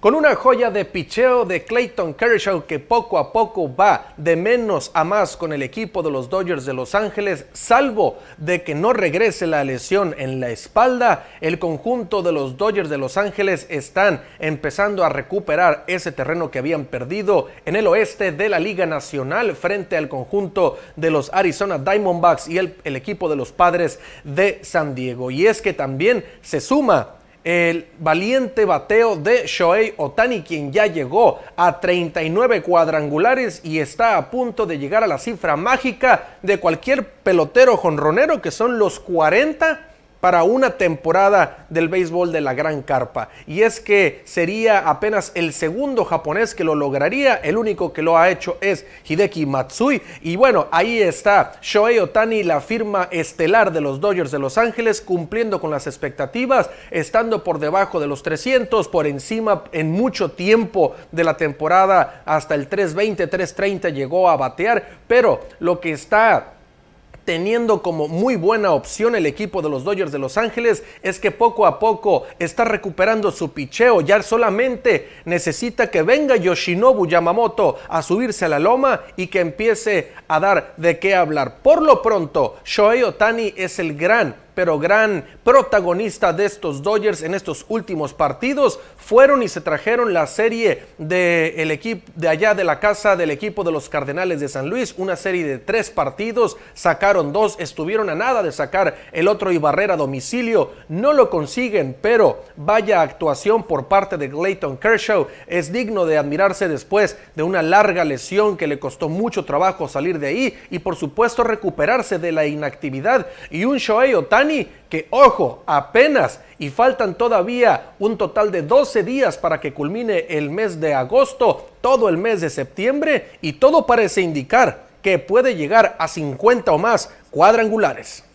Con una joya de picheo de Clayton Kershaw que poco a poco va de menos a más con el equipo de los Dodgers de Los Ángeles, salvo de que no regrese la lesión en la espalda, el conjunto de los Dodgers de Los Ángeles están empezando a recuperar ese terreno que habían perdido en el oeste de la Liga Nacional frente al conjunto de los Arizona Diamondbacks y el, el equipo de los Padres de San Diego. Y es que también se suma el valiente bateo de Shohei Otani, quien ya llegó a 39 cuadrangulares y está a punto de llegar a la cifra mágica de cualquier pelotero jonronero, que son los 40 para una temporada del béisbol de la Gran Carpa. Y es que sería apenas el segundo japonés que lo lograría, el único que lo ha hecho es Hideki Matsui. Y bueno, ahí está Shohei Otani, la firma estelar de los Dodgers de Los Ángeles, cumpliendo con las expectativas, estando por debajo de los 300, por encima en mucho tiempo de la temporada, hasta el 320, 330 llegó a batear, pero lo que está teniendo como muy buena opción el equipo de los Dodgers de Los Ángeles es que poco a poco está recuperando su picheo. Ya solamente necesita que venga Yoshinobu Yamamoto a subirse a la loma y que empiece a dar de qué hablar. Por lo pronto, Shohei Otani es el gran pero gran protagonista de estos Dodgers en estos últimos partidos. Fueron y se trajeron la serie de, el equipo, de allá de la casa del equipo de los Cardenales de San Luis, una serie de tres partidos, sacaron dos, estuvieron a nada de sacar el otro y barrera a domicilio, no lo consiguen, pero vaya actuación por parte de Clayton Kershaw, es digno de admirarse después de una larga lesión que le costó mucho trabajo salir de ahí y por supuesto recuperarse de la inactividad y un Shohei Otani que ojo, apenas y faltan todavía un total de 12 días para que culmine el mes de agosto, todo el mes de septiembre y todo parece indicar que puede llegar a 50 o más cuadrangulares.